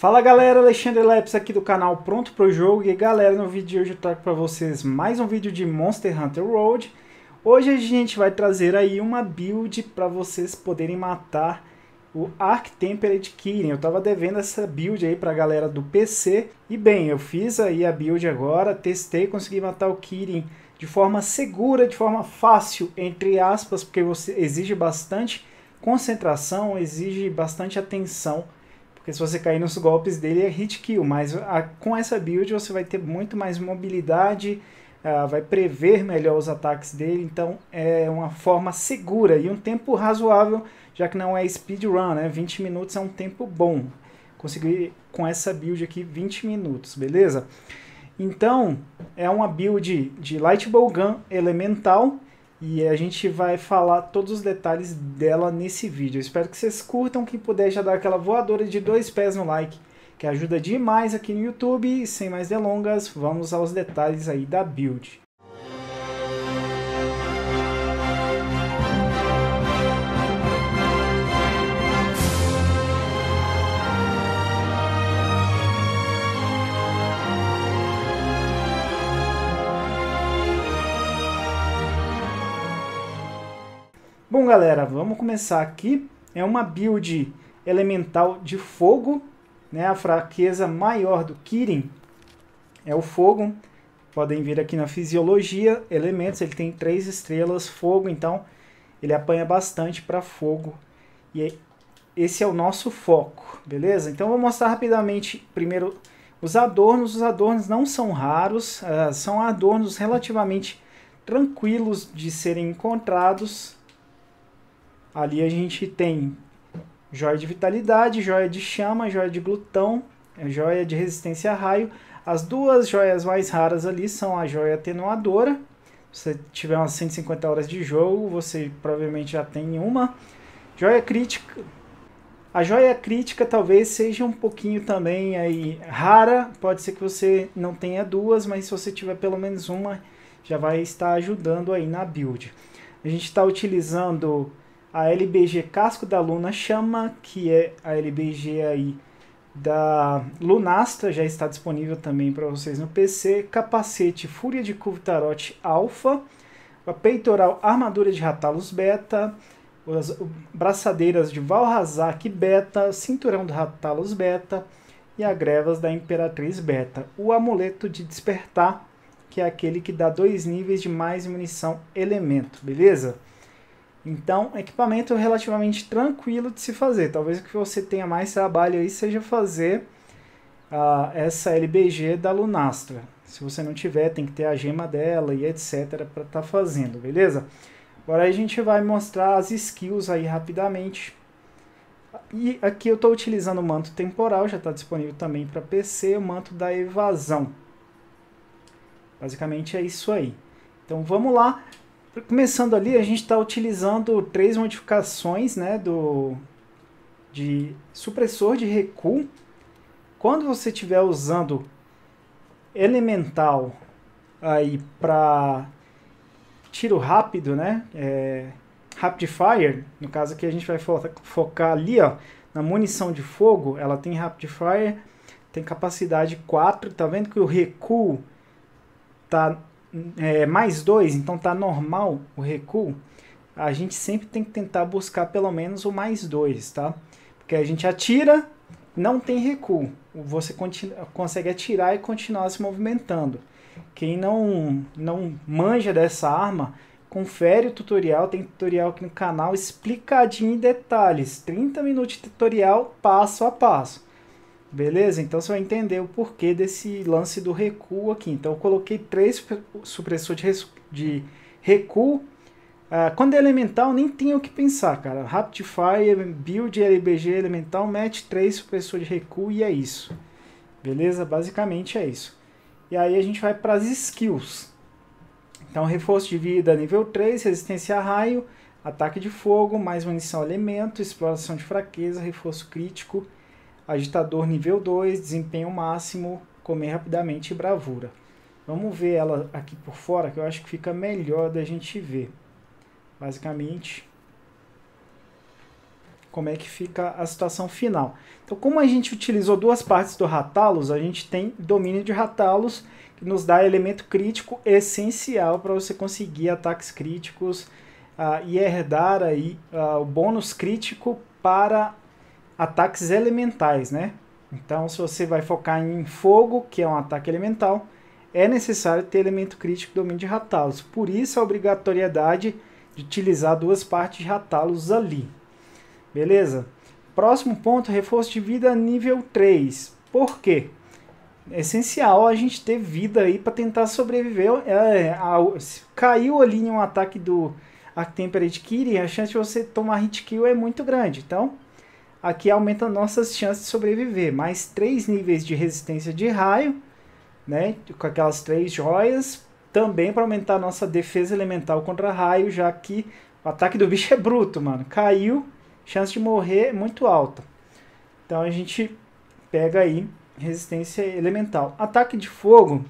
Fala galera, Alexandre Leps aqui do canal Pronto Pro Jogo e galera, no vídeo de hoje eu trago para vocês mais um vídeo de Monster Hunter World. Hoje a gente vai trazer aí uma build para vocês poderem matar o Arc Temperate Kirin. Eu estava devendo essa build aí para a galera do PC e bem, eu fiz aí a build agora, testei, consegui matar o Kirin de forma segura, de forma fácil, entre aspas, porque você exige bastante concentração, exige bastante atenção porque se você cair nos golpes dele é hit kill, mas a, ah, com essa build você vai ter muito mais mobilidade, uh, vai prever melhor os ataques dele, então é uma forma segura e um tempo razoável, já que não é speedrun, né? 20 minutos é um tempo bom. Consegui com essa build aqui 20 minutos, beleza? Então, é uma build de Light Bow Gun elemental, e a gente vai falar todos os detalhes dela nesse vídeo. espero que vocês curtam. Quem puder já dá aquela voadora de dois pés no like, que ajuda demais aqui no YouTube. E sem mais delongas, vamos aos detalhes aí da build. galera, vamos começar aqui. É uma build elemental de fogo, né? A fraqueza maior do Kirin é o fogo. Podem ver aqui na fisiologia, elementos, ele tem três estrelas, fogo, então ele apanha bastante para fogo. E é, esse é o nosso foco, beleza? Então vou mostrar rapidamente primeiro os adornos. Os adornos não são raros, uh, são adornos relativamente tranquilos de serem encontrados. Ali a gente tem joia de vitalidade, joia de chama, joia de glutão, é, joia de resistência a raio. As duas joias mais raras ali são a joia atenuadora. Se você tiver umas 150 horas de jogo, você provavelmente já tem uma. Joia crítica. A joia crítica talvez seja um pouquinho também aí rara. Pode ser que você não tenha duas, mas se você tiver pelo menos uma, já vai estar ajudando aí na build. A gente está utilizando a LBG Casco da Luna Chama, que é a LBG aí da Lunastra, já está disponível também para vocês no PC. Capacete Fúria de Cubo Alpha, a peitoral Armadura de Ratalos Beta, as braçadeiras de Valhazak Beta, cinturão do Ratalos Beta e a grevas da Imperatriz Beta. O amuleto de despertar, que é aquele que dá dois níveis de mais munição elemento, beleza? Então, equipamento relativamente tranquilo de se fazer. Talvez o que você tenha mais trabalho aí seja fazer uh, essa LBG da Lunastra. Se você não tiver, tem que ter a gema dela e etc. para estar tá fazendo, beleza? Agora a gente vai mostrar as skills aí rapidamente. E aqui eu estou utilizando o manto temporal, já está disponível também para PC, o manto da evasão. Basicamente é isso aí. Então vamos lá, Começando ali, a gente está utilizando três modificações né, do, de supressor de recuo. Quando você estiver usando elemental aí para tiro rápido, né? É, rapid fire, no caso aqui a gente vai fo focar ali, ó, na munição de fogo, ela tem rapid fire, tem capacidade 4, tá vendo que o recuo tá é, mais 2, então está normal o recuo, a gente sempre tem que tentar buscar pelo menos o mais 2, tá? Porque a gente atira, não tem recuo. Você consegue atirar e continuar se movimentando. Quem não, não manja dessa arma, confere o tutorial. Tem tutorial aqui no canal explicadinho em detalhes. 30 minutos de tutorial passo a passo. Beleza? Então você vai entender o porquê desse lance do recuo aqui. Então eu coloquei três supressores de, recuo. Ah, quando é elemental, nem tem o que pensar, cara. Raptifier, build, LBG, elemental, mete três supressores de recuo e é isso. Beleza? Basicamente é isso. E aí a gente vai para as skills. Então reforço de vida nível 3, resistência a raio, ataque de fogo, mais munição elemento, exploração de fraqueza, reforço crítico Agitador nível 2, desempenho máximo, comer rapidamente e bravura. Vamos ver ela aqui por fora, que eu acho que fica melhor da gente ver. Basicamente, como é que fica a situação final. Então, como a gente utilizou duas partes do Ratalos, a gente tem domínio de Ratalos, que nos dá elemento crítico essencial para você conseguir ataques críticos uh, e herdar aí uh, o bônus crítico para ataques elementais, né? Então, se você vai focar em fogo, que é um ataque elemental, é necessário ter elemento crítico do domínio de ratalos. Por isso, a obrigatoriedade de utilizar duas partes de ratalos ali. Beleza? Próximo ponto, reforço de vida nível 3. Por quê? É essencial a gente ter vida aí para tentar sobreviver. É, é a, caiu ali em um ataque do Arctemper Kiri, a chance de você tomar hit kill é muito grande. Então, aqui aumenta nossas chances de sobreviver. Mais três níveis de resistência de raio, né? Com aquelas três joias, também para aumentar nossa defesa elemental contra raio, já que o ataque do bicho é bruto, mano. Caiu, chance de morrer é muito alta. Então a gente pega aí resistência elemental. Ataque de fogo,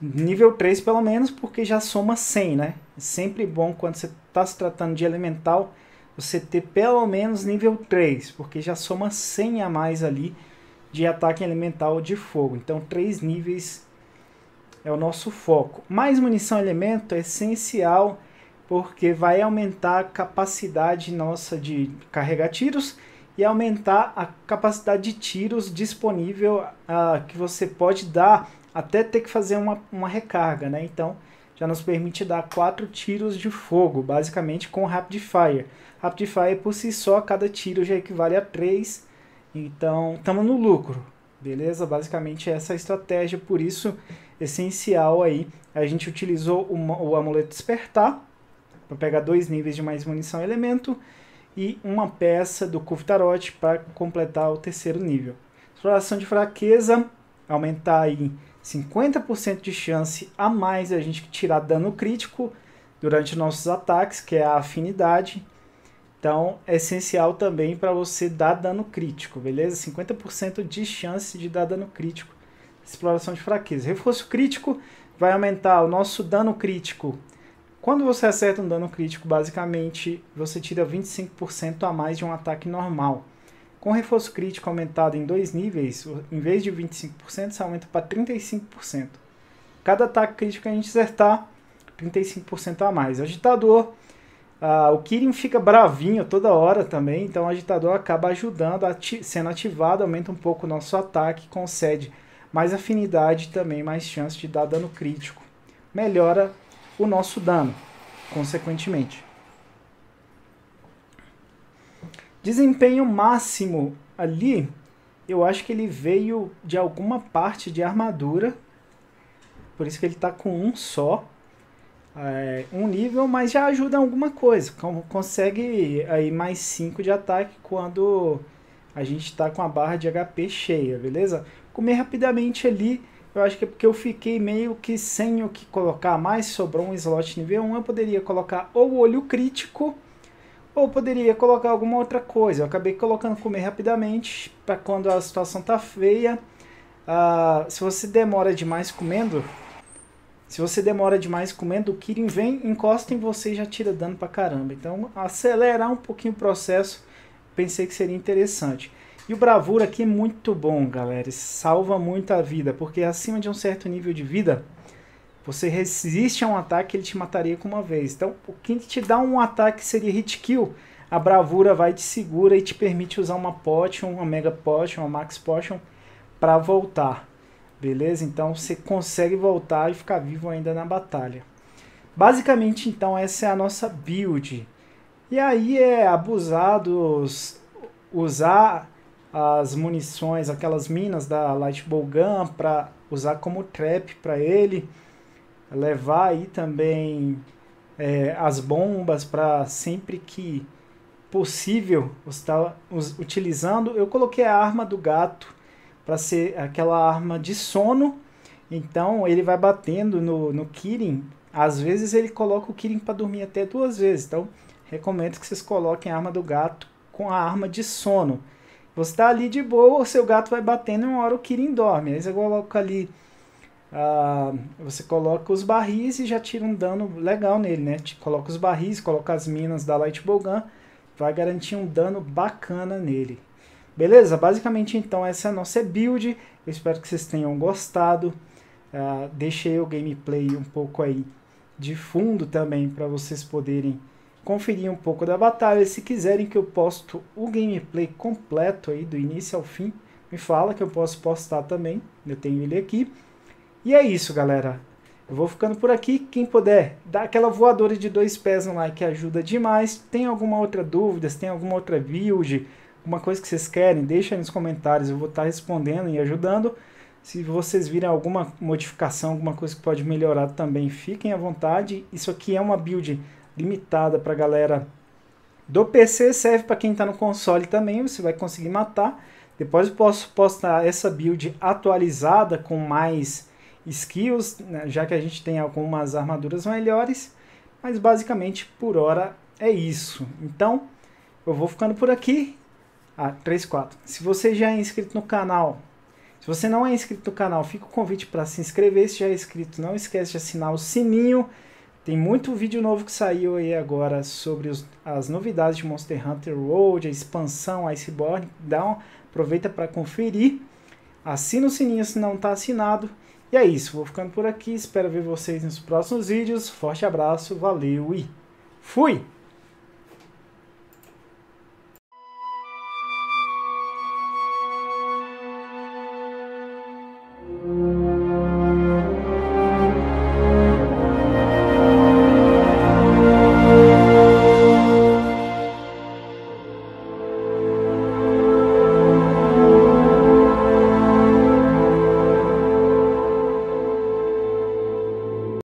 nível 3 pelo menos, porque já soma 100, né? É sempre bom quando você está se tratando de elemental você ter pelo menos nível 3, porque já soma 100 a mais ali de ataque elemental de fogo. Então, 3 níveis é o nosso foco. Mais munição elemento é essencial porque vai aumentar a capacidade nossa de carregar tiros e aumentar a capacidade de tiros disponível uh, que você pode dar até ter que fazer uma, uma recarga, né? Então, já nos permite dar quatro tiros de fogo, basicamente com Rapid Fire. Rapid Fire por si só, cada tiro já equivale a 3, então estamos no lucro, beleza? Basicamente essa é a estratégia, por isso essencial aí, a gente utilizou uma, o amuleto despertar, para pegar dois níveis de mais munição elemento, e uma peça do Kuf para completar o terceiro nível. Exploração de fraqueza, aumentar aí 50% de chance a mais a gente tirar dano crítico durante nossos ataques, que é a afinidade. Então, é essencial também para você dar dano crítico, beleza? 50% de chance de dar dano crítico. Exploração de fraqueza. Reforço crítico vai aumentar o nosso dano crítico. Quando você acerta um dano crítico, basicamente, você tira 25% a mais de um ataque normal. Com reforço crítico aumentado em dois níveis, em vez de 25%, se aumenta para 35%. Cada ataque crítico que a gente acertar, 35% a mais. agitador, o Kirin fica bravinho toda hora também, então o agitador acaba ajudando, ati sendo ativado, aumenta um pouco o nosso ataque, concede mais afinidade também, mais chance de dar dano crítico. Melhora o nosso dano, consequentemente. Desempenho máximo ali, eu acho que ele veio de alguma parte de armadura. Por isso que ele tá com um só. É, um nível, mas já ajuda alguma coisa. Consegue aí mais 5 de ataque quando a gente tá com a barra de HP cheia, beleza? Comer rapidamente ali, eu acho que é porque eu fiquei meio que sem o que colocar mais, sobrou um slot nível 1, eu poderia colocar ou olho crítico ou poderia colocar alguma outra coisa. Eu acabei colocando comer rapidamente para quando a situação tá feia. Uh, se você demora demais comendo, se você demora demais comendo, o Kirin vem, encosta em você e já tira dano pra caramba. Então, acelerar um pouquinho o processo, pensei que seria interessante. E o Bravura aqui é muito bom, galera. Salva muita vida, porque acima de um certo nível de vida, você resiste a um ataque, ele te mataria com uma vez. Então, o que te dá um ataque seria hit kill. A bravura vai te segura e te permite usar uma potion, uma mega potion, uma max potion para voltar. Beleza? Então você consegue voltar e ficar vivo ainda na batalha. Basicamente, então, essa é a nossa build. E aí é abusar dos usar as munições, aquelas minas da Light Bow Gun para usar como trap para ele levar aí também é, as bombas para sempre que possível estar tá utilizando. Eu coloquei a arma do gato para ser aquela arma de sono. Então ele vai batendo no, no Kirin. Às vezes ele coloca o Kirin para dormir até duas vezes. Então recomendo que vocês coloquem a arma do gato com a arma de sono. Você está ali de boa, o seu gato vai batendo e uma hora o Kirin dorme. Aí você coloca ali ah, você coloca os barris e já tira um dano legal nele, né? Coloca os barris, coloca as minas da Light Bogan, vai garantir um dano bacana nele. Beleza? Basicamente, então, essa é a nossa build. Eu espero que vocês tenham gostado. Ah, deixei o gameplay um pouco aí de fundo também para vocês poderem conferir um pouco da batalha. Se quiserem que eu posto o gameplay completo aí do início ao fim, me fala que eu posso postar também. Eu tenho ele aqui. E é isso, galera. Eu vou ficando por aqui. Quem puder, dá aquela voadora de dois pés no like, ajuda demais. Tem alguma outra dúvida? Tem alguma outra build? Alguma coisa que vocês querem? Deixa aí nos comentários, eu vou estar tá respondendo e ajudando. Se vocês virem alguma modificação, alguma coisa que pode melhorar também, fiquem à vontade. Isso aqui é uma build limitada para galera do PC, serve para quem está no console também, você vai conseguir matar. Depois eu posso postar essa build atualizada com mais skills, né, já que a gente tem algumas armaduras melhores, mas basicamente por hora é isso. Então, eu vou ficando por aqui. Ah, 3, 4. Se você já é inscrito no canal, se você não é inscrito no canal, fica o convite para se inscrever. Se já é inscrito, não esquece de assinar o sininho. Tem muito vídeo novo que saiu aí agora sobre os, as novidades de Monster Hunter World, a expansão Iceborne. Dá então, um, aproveita para conferir. Assina o sininho se não está assinado. E é isso, vou ficando por aqui, espero ver vocês nos próximos vídeos. Forte abraço, valeu e fui!